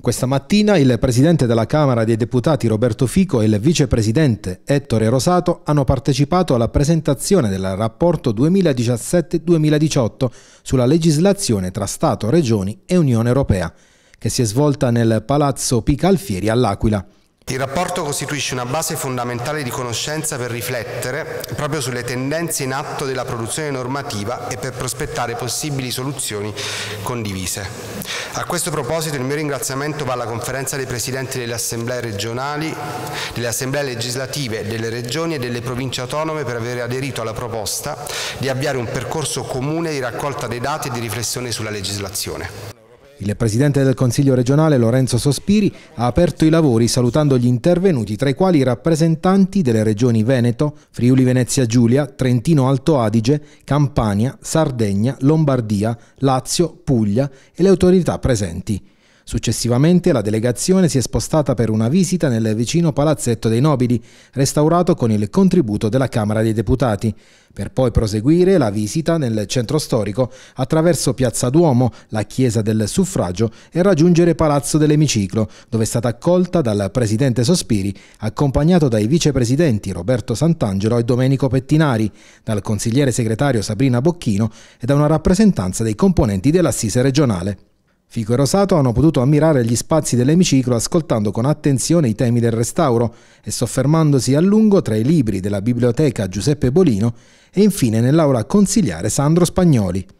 Questa mattina il presidente della Camera dei Deputati Roberto Fico e il vicepresidente Ettore Rosato hanno partecipato alla presentazione del rapporto 2017-2018 sulla legislazione tra Stato, Regioni e Unione Europea, che si è svolta nel Palazzo Picalfieri all'Aquila. Il rapporto costituisce una base fondamentale di conoscenza per riflettere proprio sulle tendenze in atto della produzione normativa e per prospettare possibili soluzioni condivise. A questo proposito il mio ringraziamento va alla conferenza dei presidenti delle assemblee regionali, delle assemblee legislative delle regioni e delle province autonome per aver aderito alla proposta di avviare un percorso comune di raccolta dei dati e di riflessione sulla legislazione. Il presidente del Consiglio regionale Lorenzo Sospiri ha aperto i lavori salutando gli intervenuti, tra i quali i rappresentanti delle regioni Veneto, Friuli Venezia Giulia, Trentino Alto Adige, Campania, Sardegna, Lombardia, Lazio, Puglia e le autorità presenti. Successivamente la delegazione si è spostata per una visita nel vicino Palazzetto dei Nobili, restaurato con il contributo della Camera dei Deputati, per poi proseguire la visita nel centro storico attraverso Piazza Duomo, la Chiesa del Suffragio e raggiungere Palazzo dell'Emiciclo, dove è stata accolta dal presidente Sospiri, accompagnato dai vicepresidenti Roberto Sant'Angelo e Domenico Pettinari, dal consigliere segretario Sabrina Bocchino e da una rappresentanza dei componenti dell'assise regionale. Fico e Rosato hanno potuto ammirare gli spazi dell'emiciclo ascoltando con attenzione i temi del restauro e soffermandosi a lungo tra i libri della biblioteca Giuseppe Bolino e infine nell'aula consigliare Sandro Spagnoli.